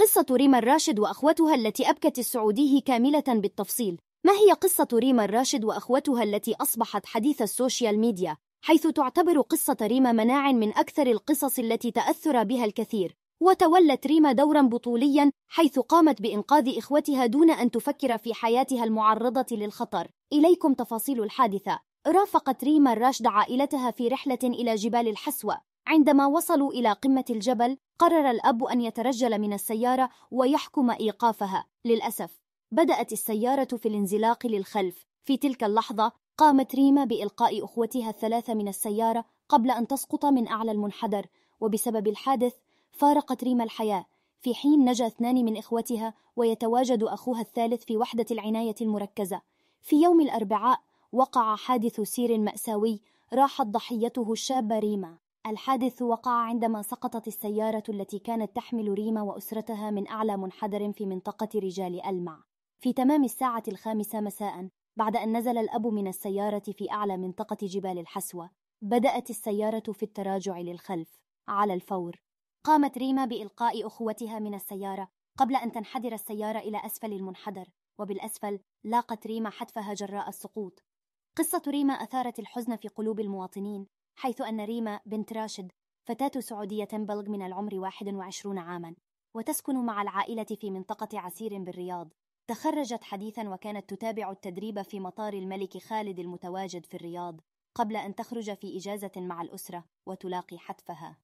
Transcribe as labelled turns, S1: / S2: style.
S1: قصة ريما الراشد وأخوتها التي أبكت السعوديه كاملة بالتفصيل ما هي قصة ريما الراشد وأخوتها التي أصبحت حديث السوشيال ميديا حيث تعتبر قصة ريما مناع من أكثر القصص التي تأثر بها الكثير وتولت ريما دورا بطوليا حيث قامت بإنقاذ إخوتها دون أن تفكر في حياتها المعرضة للخطر إليكم تفاصيل الحادثة رافقت ريما الراشد عائلتها في رحلة إلى جبال الحسوة عندما وصلوا إلى قمة الجبل قرر الأب أن يترجل من السيارة ويحكم إيقافها للأسف بدأت السيارة في الانزلاق للخلف في تلك اللحظة قامت ريما بإلقاء أخوتها الثلاثة من السيارة قبل أن تسقط من أعلى المنحدر وبسبب الحادث فارقت ريما الحياة في حين نجا اثنان من إخوتها ويتواجد أخوها الثالث في وحدة العناية المركزة في يوم الأربعاء وقع حادث سير مأساوي راحت ضحيته الشابة ريما الحادث وقع عندما سقطت السيارة التي كانت تحمل ريما وأسرتها من أعلى منحدر في منطقة رجال ألمع في تمام الساعة الخامسة مساء بعد أن نزل الأب من السيارة في أعلى منطقة جبال الحسوة بدأت السيارة في التراجع للخلف على الفور قامت ريما بإلقاء أخوتها من السيارة قبل أن تنحدر السيارة إلى أسفل المنحدر وبالأسفل لاقت ريما حتفها جراء السقوط قصة ريما أثارت الحزن في قلوب المواطنين حيث أن ريما بنت راشد فتاة سعودية تنبلغ من العمر 21 عاما وتسكن مع العائلة في منطقة عسير بالرياض تخرجت حديثا وكانت تتابع التدريب في مطار الملك خالد المتواجد في الرياض قبل أن تخرج في إجازة مع الأسرة وتلاقي حتفها